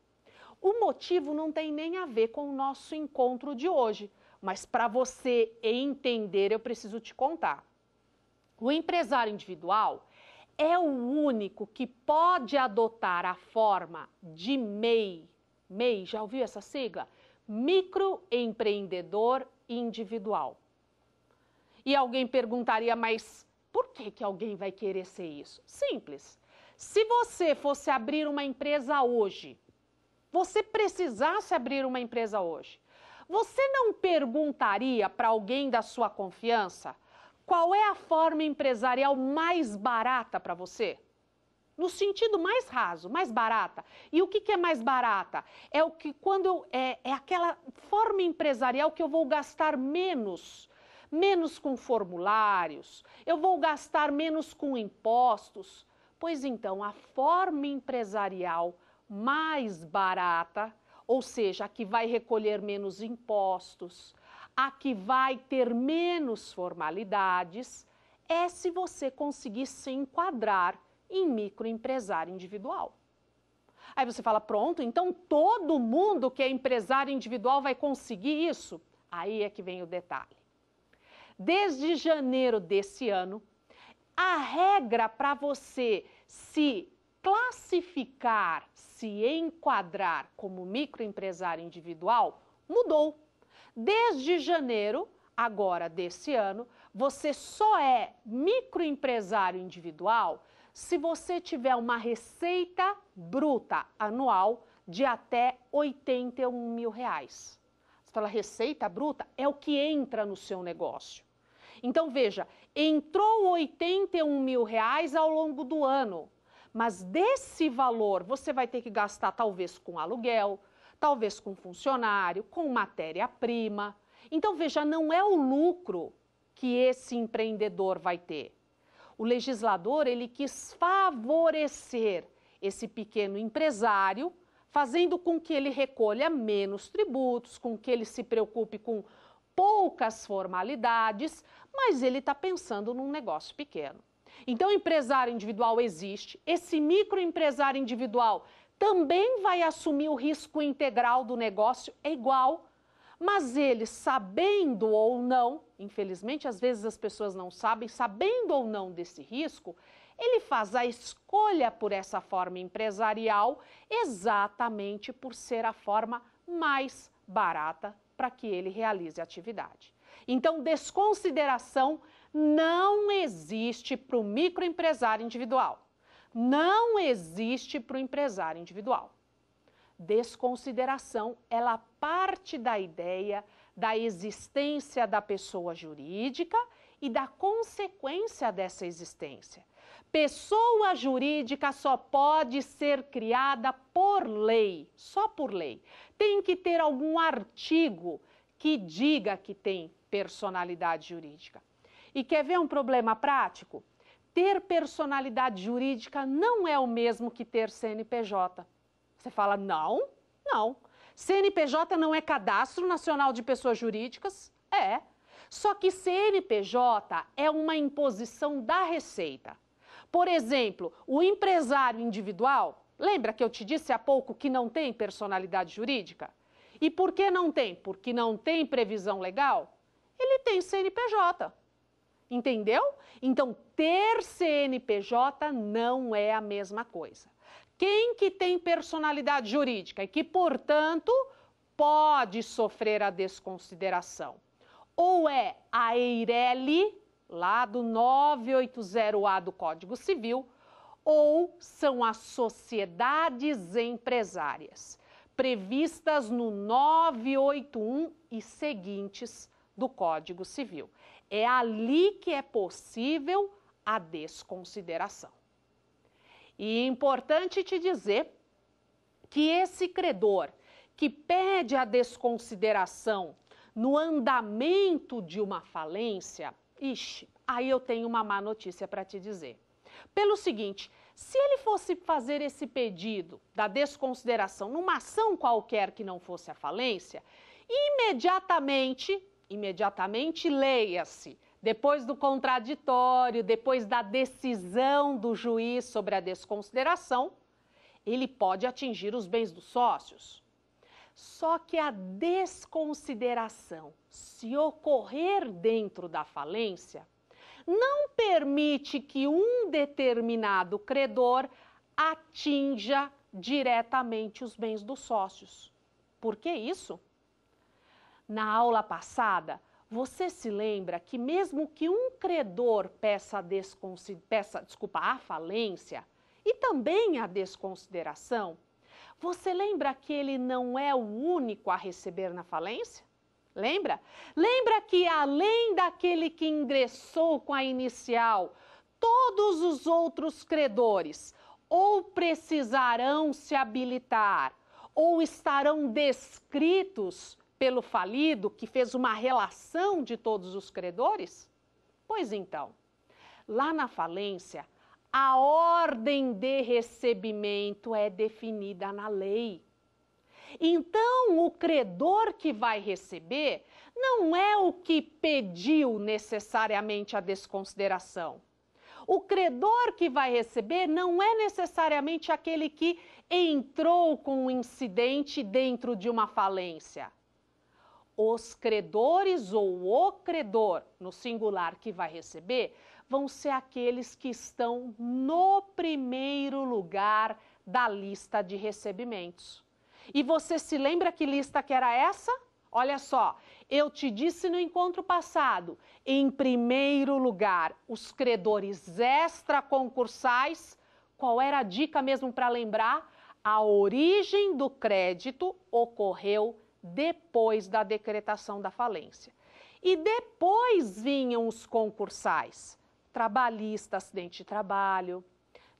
O motivo não tem nem a ver com o nosso encontro de hoje, mas para você entender, eu preciso te contar. O empresário individual é o único que pode adotar a forma de MEI. MEI, já ouviu essa sigla? Microempreendedor individual. E alguém perguntaria, mas por que, que alguém vai querer ser isso? Simples. Se você fosse abrir uma empresa hoje, você precisasse abrir uma empresa hoje, você não perguntaria para alguém da sua confiança qual é a forma empresarial mais barata para você? No sentido mais raso, mais barata. E o que, que é mais barata? É o que quando eu, é, é aquela forma empresarial que eu vou gastar menos menos com formulários, eu vou gastar menos com impostos. Pois então, a forma empresarial mais barata, ou seja, a que vai recolher menos impostos, a que vai ter menos formalidades, é se você conseguir se enquadrar em microempresário individual. Aí você fala: pronto, então todo mundo que é empresário individual vai conseguir isso? Aí é que vem o detalhe desde janeiro desse ano, a regra para você se classificar, se enquadrar como microempresário individual mudou. Desde janeiro, agora desse ano, você só é microempresário individual se você tiver uma receita bruta anual de até 81 mil reais. Você fala, receita bruta é o que entra no seu negócio. Então, veja, entrou 81 mil reais ao longo do ano, mas desse valor você vai ter que gastar talvez com aluguel, talvez com funcionário, com matéria-prima. Então, veja, não é o lucro que esse empreendedor vai ter. O legislador, ele quis favorecer esse pequeno empresário, fazendo com que ele recolha menos tributos, com que ele se preocupe com poucas formalidades, mas ele está pensando num negócio pequeno. Então, empresário individual existe. Esse microempresário individual também vai assumir o risco integral do negócio, é igual, mas ele, sabendo ou não, infelizmente às vezes as pessoas não sabem, sabendo ou não desse risco, ele faz a escolha por essa forma empresarial exatamente por ser a forma mais barata para que ele realize a atividade. Então, desconsideração não existe para o microempresário individual. Não existe para o empresário individual. Desconsideração, ela parte da ideia da existência da pessoa jurídica e da consequência dessa existência. Pessoa jurídica só pode ser criada por lei, só por lei tem que ter algum artigo que diga que tem personalidade jurídica. E quer ver um problema prático? Ter personalidade jurídica não é o mesmo que ter CNPJ. Você fala, não, não. CNPJ não é Cadastro Nacional de Pessoas Jurídicas? É. Só que CNPJ é uma imposição da Receita. Por exemplo, o empresário individual Lembra que eu te disse há pouco que não tem personalidade jurídica? E por que não tem? Porque não tem previsão legal? Ele tem CNPJ. Entendeu? Então, ter CNPJ não é a mesma coisa. Quem que tem personalidade jurídica e que, portanto, pode sofrer a desconsideração? Ou é a Eireli, lá do 980A do Código Civil, ou são as sociedades empresárias, previstas no 981 e seguintes do Código Civil. É ali que é possível a desconsideração. E é importante te dizer que esse credor que pede a desconsideração no andamento de uma falência, ixi, aí eu tenho uma má notícia para te dizer. Pelo seguinte, se ele fosse fazer esse pedido da desconsideração numa ação qualquer que não fosse a falência, imediatamente, imediatamente leia-se, depois do contraditório, depois da decisão do juiz sobre a desconsideração, ele pode atingir os bens dos sócios. Só que a desconsideração, se ocorrer dentro da falência, não permite que um determinado credor atinja diretamente os bens dos sócios. Por que isso? Na aula passada, você se lembra que mesmo que um credor peça, peça desculpa, a falência e também a desconsideração, você lembra que ele não é o único a receber na falência? Lembra? Lembra que além daquele que ingressou com a inicial, todos os outros credores ou precisarão se habilitar ou estarão descritos pelo falido que fez uma relação de todos os credores? Pois então, lá na falência, a ordem de recebimento é definida na lei. Então, o credor que vai receber não é o que pediu necessariamente a desconsideração. O credor que vai receber não é necessariamente aquele que entrou com um incidente dentro de uma falência. Os credores ou o credor, no singular que vai receber, vão ser aqueles que estão no primeiro lugar da lista de recebimentos. E você se lembra que lista que era essa? Olha só, eu te disse no encontro passado, em primeiro lugar, os credores extraconcursais, qual era a dica mesmo para lembrar? A origem do crédito ocorreu depois da decretação da falência. E depois vinham os concursais, trabalhista, acidente de trabalho,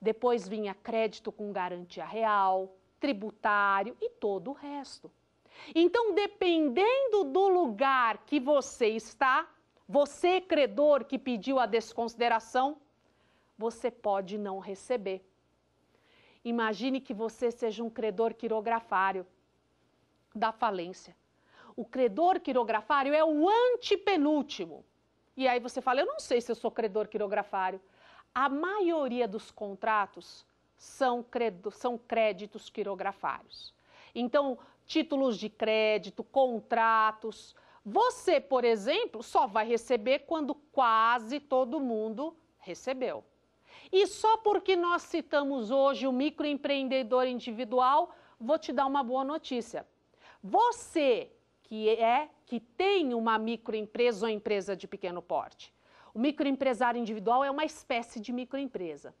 depois vinha crédito com garantia real, tributário e todo o resto. Então, dependendo do lugar que você está, você, credor que pediu a desconsideração, você pode não receber. Imagine que você seja um credor quirografário da falência. O credor quirografário é o antepenúltimo. E aí você fala: Eu não sei se eu sou credor quirografário. A maioria dos contratos são, credo, são créditos quirografários. Então, títulos de crédito, contratos. Você, por exemplo, só vai receber quando quase todo mundo recebeu. E só porque nós citamos hoje o microempreendedor individual, vou te dar uma boa notícia. Você que é que tem uma microempresa ou empresa de pequeno porte. O microempresário individual é uma espécie de microempresa.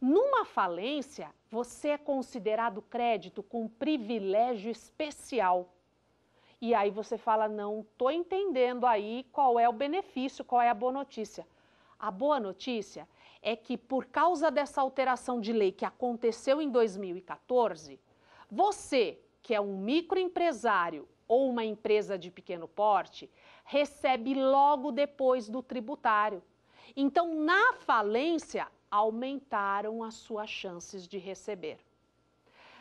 Numa falência, você é considerado crédito com privilégio especial. E aí você fala: não estou entendendo aí qual é o benefício, qual é a boa notícia. A boa notícia é que, por causa dessa alteração de lei que aconteceu em 2014, você, que é um microempresário ou uma empresa de pequeno porte, recebe logo depois do tributário. Então, na falência, aumentaram as suas chances de receber.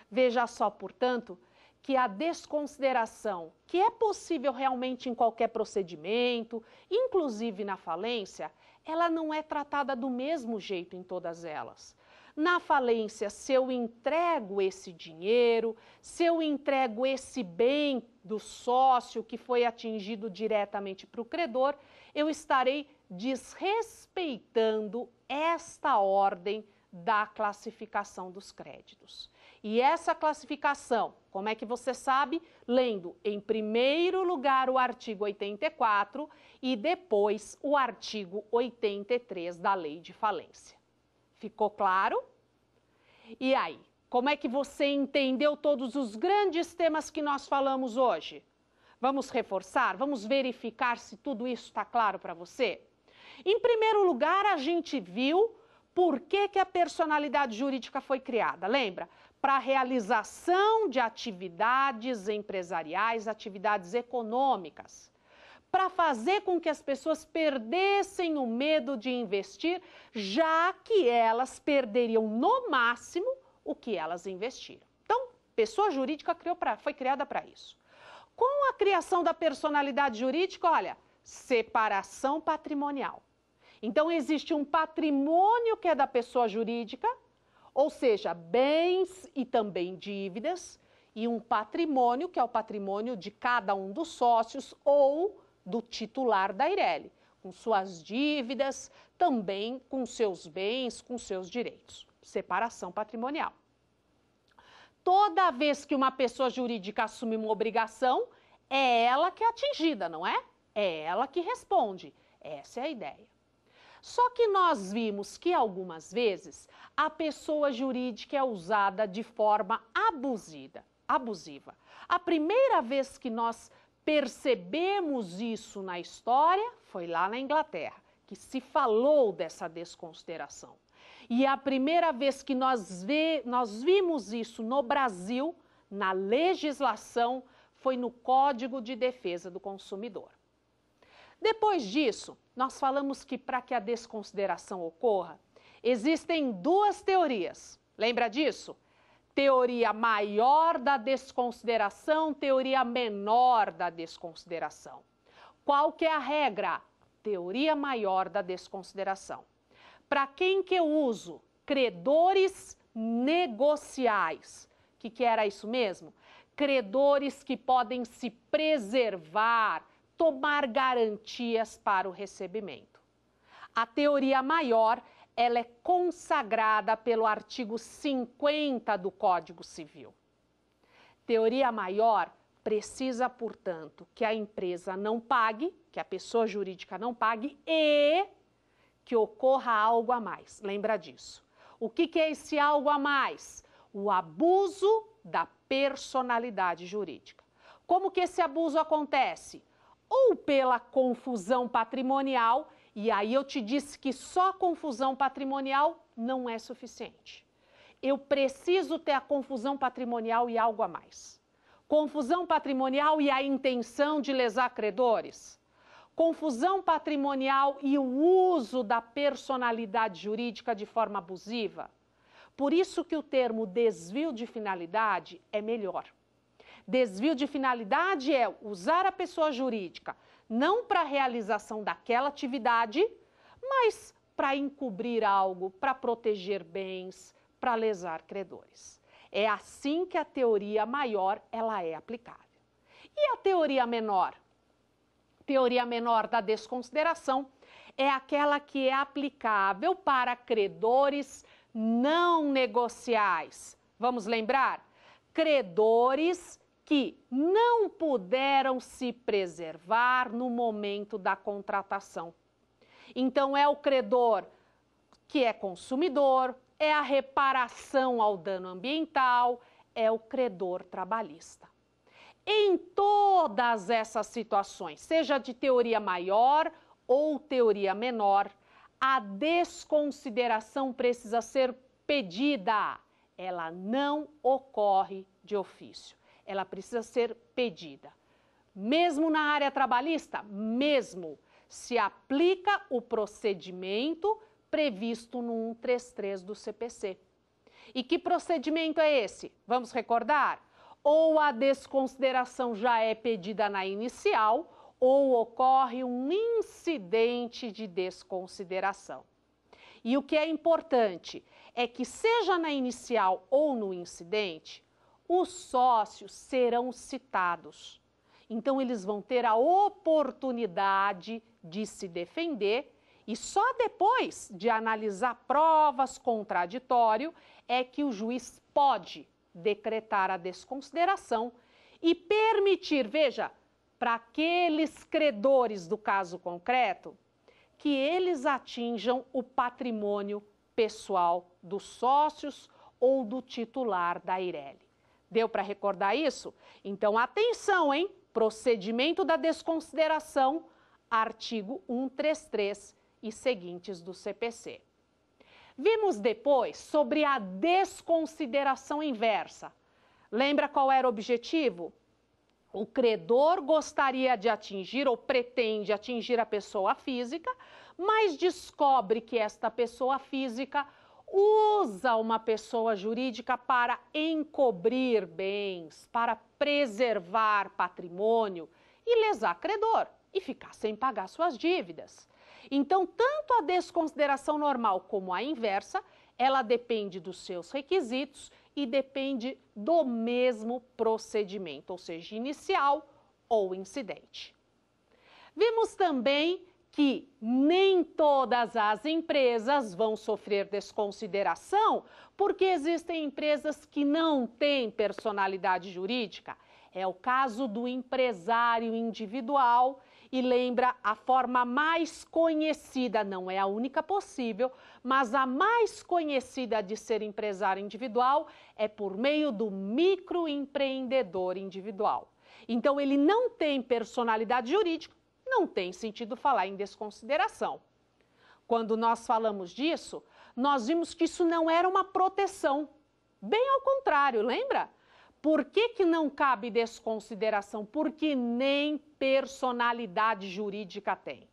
Veja só, portanto, que a desconsideração, que é possível realmente em qualquer procedimento, inclusive na falência, ela não é tratada do mesmo jeito em todas elas. Na falência, se eu entrego esse dinheiro, se eu entrego esse bem do sócio que foi atingido diretamente para o credor, eu estarei desrespeitando esta ordem da classificação dos créditos. E essa classificação, como é que você sabe? Lendo em primeiro lugar o artigo 84 e depois o artigo 83 da Lei de Falência. Ficou claro? E aí, como é que você entendeu todos os grandes temas que nós falamos hoje? Vamos reforçar? Vamos verificar se tudo isso está claro para você? Em primeiro lugar, a gente viu por que, que a personalidade jurídica foi criada. Lembra? Para a realização de atividades empresariais, atividades econômicas para fazer com que as pessoas perdessem o medo de investir, já que elas perderiam no máximo o que elas investiram. Então, pessoa jurídica pra, foi criada para isso. Com a criação da personalidade jurídica, olha, separação patrimonial. Então, existe um patrimônio que é da pessoa jurídica, ou seja, bens e também dívidas, e um patrimônio que é o patrimônio de cada um dos sócios ou do titular da Ireli, com suas dívidas, também com seus bens, com seus direitos. Separação patrimonial. Toda vez que uma pessoa jurídica assume uma obrigação, é ela que é atingida, não é? É ela que responde. Essa é a ideia. Só que nós vimos que algumas vezes a pessoa jurídica é usada de forma abusida, abusiva. A primeira vez que nós percebemos isso na história foi lá na Inglaterra, que se falou dessa desconsideração. E a primeira vez que nós, vê, nós vimos isso no Brasil, na legislação, foi no Código de Defesa do Consumidor. Depois disso, nós falamos que para que a desconsideração ocorra, existem duas teorias. Lembra disso? Teoria maior da desconsideração, teoria menor da desconsideração. Qual que é a regra? Teoria maior da desconsideração. Para quem que eu uso? Credores negociais. O que, que era isso mesmo? Credores que podem se preservar tomar garantias para o recebimento. A teoria maior, ela é consagrada pelo artigo 50 do Código Civil. Teoria maior precisa, portanto, que a empresa não pague, que a pessoa jurídica não pague e que ocorra algo a mais. Lembra disso. O que, que é esse algo a mais? O abuso da personalidade jurídica. Como que esse abuso acontece? ou pela confusão patrimonial. E aí eu te disse que só confusão patrimonial não é suficiente. Eu preciso ter a confusão patrimonial e algo a mais. Confusão patrimonial e a intenção de lesar credores. Confusão patrimonial e o uso da personalidade jurídica de forma abusiva. Por isso que o termo desvio de finalidade é melhor. Desvio de finalidade é usar a pessoa jurídica não para a realização daquela atividade, mas para encobrir algo, para proteger bens, para lesar credores. É assim que a teoria maior ela é aplicável. E a teoria menor? Teoria menor da desconsideração é aquela que é aplicável para credores não negociais. Vamos lembrar? Credores que não puderam se preservar no momento da contratação. Então, é o credor que é consumidor, é a reparação ao dano ambiental, é o credor trabalhista. Em todas essas situações, seja de teoria maior ou teoria menor, a desconsideração precisa ser pedida. Ela não ocorre de ofício ela precisa ser pedida. Mesmo na área trabalhista, mesmo se aplica o procedimento previsto no 133 do CPC. E que procedimento é esse? Vamos recordar? Ou a desconsideração já é pedida na inicial, ou ocorre um incidente de desconsideração. E o que é importante é que, seja na inicial ou no incidente, os sócios serão citados. Então, eles vão ter a oportunidade de se defender e só depois de analisar provas contraditório é que o juiz pode decretar a desconsideração e permitir, veja, para aqueles credores do caso concreto, que eles atinjam o patrimônio pessoal dos sócios ou do titular da Ireli. Deu para recordar isso? Então, atenção, hein? Procedimento da desconsideração, artigo 133 e seguintes do CPC. Vimos depois sobre a desconsideração inversa. Lembra qual era o objetivo? O credor gostaria de atingir ou pretende atingir a pessoa física, mas descobre que esta pessoa física usa uma pessoa jurídica para encobrir bens, para preservar patrimônio e lesar credor e ficar sem pagar suas dívidas. Então, tanto a desconsideração normal como a inversa, ela depende dos seus requisitos e depende do mesmo procedimento, ou seja, inicial ou incidente. Vimos também que nem todas as empresas vão sofrer desconsideração, porque existem empresas que não têm personalidade jurídica. É o caso do empresário individual e lembra a forma mais conhecida, não é a única possível, mas a mais conhecida de ser empresário individual é por meio do microempreendedor individual. Então ele não tem personalidade jurídica, não tem sentido falar em desconsideração. Quando nós falamos disso, nós vimos que isso não era uma proteção. Bem ao contrário, lembra? Por que, que não cabe desconsideração? Porque nem personalidade jurídica tem.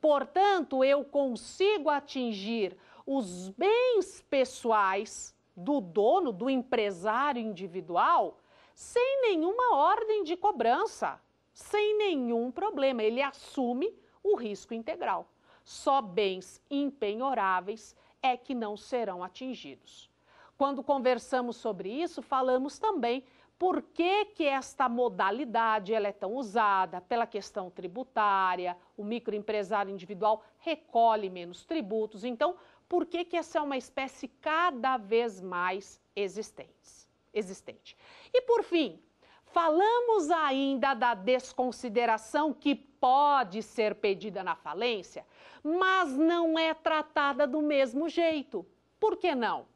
Portanto, eu consigo atingir os bens pessoais do dono, do empresário individual, sem nenhuma ordem de cobrança sem nenhum problema. Ele assume o risco integral. Só bens impenhoráveis é que não serão atingidos. Quando conversamos sobre isso, falamos também por que, que esta modalidade ela é tão usada pela questão tributária, o microempresário individual recolhe menos tributos. Então, por que, que essa é uma espécie cada vez mais existente? E por fim, Falamos ainda da desconsideração que pode ser pedida na falência, mas não é tratada do mesmo jeito. Por que não?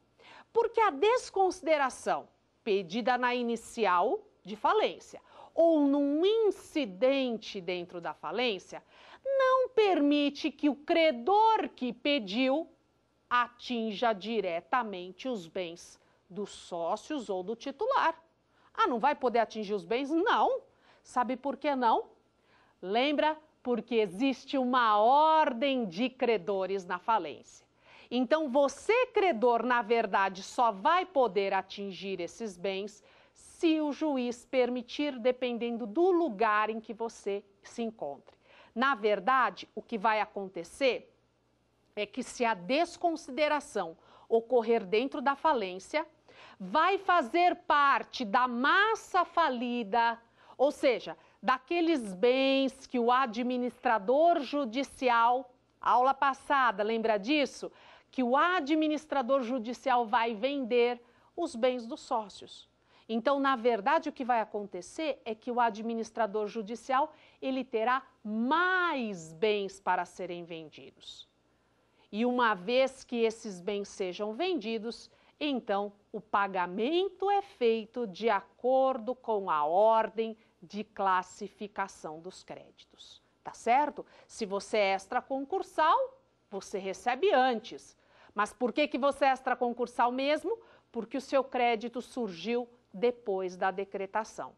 Porque a desconsideração pedida na inicial de falência ou num incidente dentro da falência não permite que o credor que pediu atinja diretamente os bens dos sócios ou do titular. Ah, não vai poder atingir os bens? Não. Sabe por que não? Lembra? Porque existe uma ordem de credores na falência. Então, você, credor, na verdade, só vai poder atingir esses bens se o juiz permitir, dependendo do lugar em que você se encontre. Na verdade, o que vai acontecer é que se a desconsideração ocorrer dentro da falência, vai fazer parte da massa falida, ou seja, daqueles bens que o administrador judicial, aula passada, lembra disso? Que o administrador judicial vai vender os bens dos sócios. Então, na verdade, o que vai acontecer é que o administrador judicial, ele terá mais bens para serem vendidos. E uma vez que esses bens sejam vendidos, então, o pagamento é feito de acordo com a ordem de classificação dos créditos, tá certo? Se você é extra concursal, você recebe antes. Mas por que, que você é extra concursal mesmo? Porque o seu crédito surgiu depois da decretação.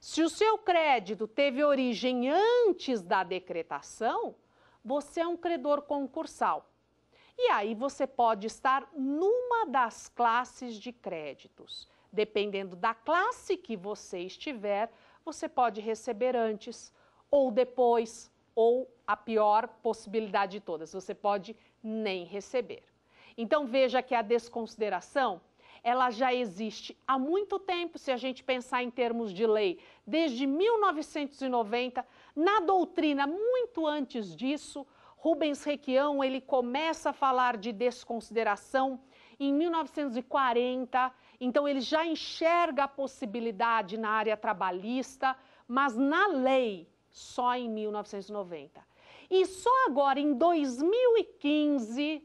Se o seu crédito teve origem antes da decretação, você é um credor concursal e aí você pode estar numa das classes de créditos. Dependendo da classe que você estiver, você pode receber antes ou depois, ou a pior possibilidade de todas, você pode nem receber. Então veja que a desconsideração, ela já existe há muito tempo, se a gente pensar em termos de lei, desde 1990, na doutrina muito antes disso, Rubens Requião, ele começa a falar de desconsideração em 1940, então ele já enxerga a possibilidade na área trabalhista, mas na lei só em 1990. E só agora em 2015,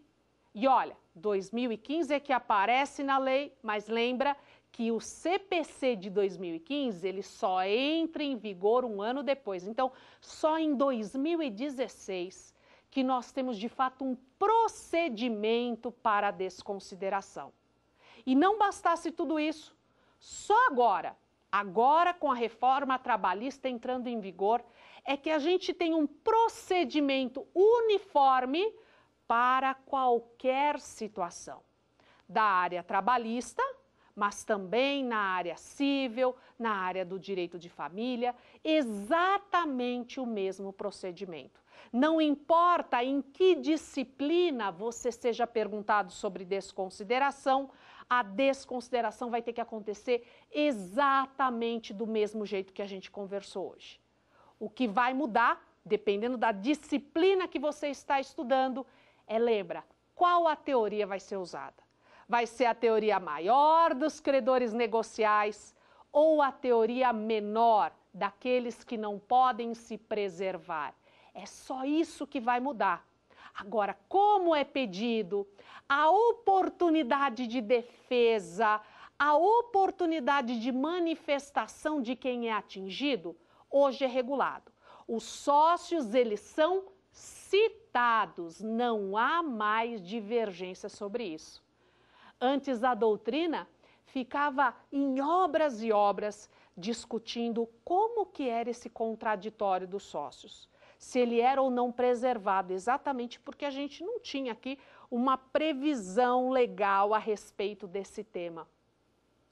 e olha, 2015 é que aparece na lei, mas lembra que o CPC de 2015 ele só entra em vigor um ano depois. Então, só em 2016 que nós temos de fato um procedimento para desconsideração. E não bastasse tudo isso, só agora, agora com a reforma trabalhista entrando em vigor, é que a gente tem um procedimento uniforme para qualquer situação, da área trabalhista, mas também na área civil, na área do direito de família, exatamente o mesmo procedimento. Não importa em que disciplina você seja perguntado sobre desconsideração, a desconsideração vai ter que acontecer exatamente do mesmo jeito que a gente conversou hoje. O que vai mudar, dependendo da disciplina que você está estudando, é lembra qual a teoria vai ser usada. Vai ser a teoria maior dos credores negociais ou a teoria menor daqueles que não podem se preservar. É só isso que vai mudar. Agora, como é pedido a oportunidade de defesa, a oportunidade de manifestação de quem é atingido, hoje é regulado. Os sócios, eles são citados, não há mais divergência sobre isso. Antes a doutrina ficava em obras e obras discutindo como que era esse contraditório dos sócios se ele era ou não preservado, exatamente porque a gente não tinha aqui uma previsão legal a respeito desse tema.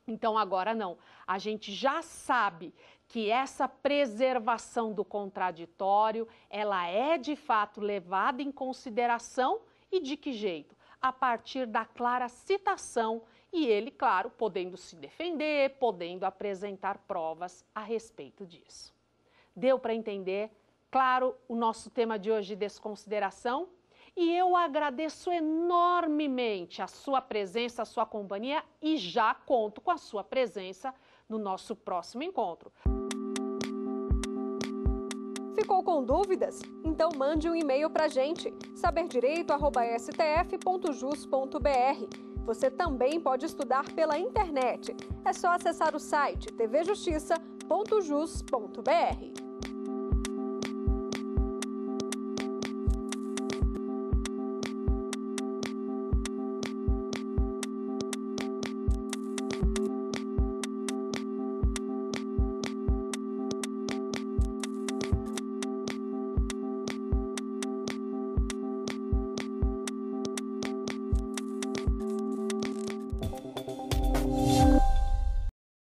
Então, agora não. A gente já sabe que essa preservação do contraditório, ela é de fato levada em consideração e de que jeito? A partir da clara citação e ele, claro, podendo se defender, podendo apresentar provas a respeito disso. Deu para entender? Claro, o nosso tema de hoje, desconsideração. E eu agradeço enormemente a sua presença, a sua companhia e já conto com a sua presença no nosso próximo encontro. Ficou com dúvidas? Então mande um e-mail para a gente, saberdireito.stf.jus.br. Você também pode estudar pela internet. É só acessar o site tvjustiça.jus.br.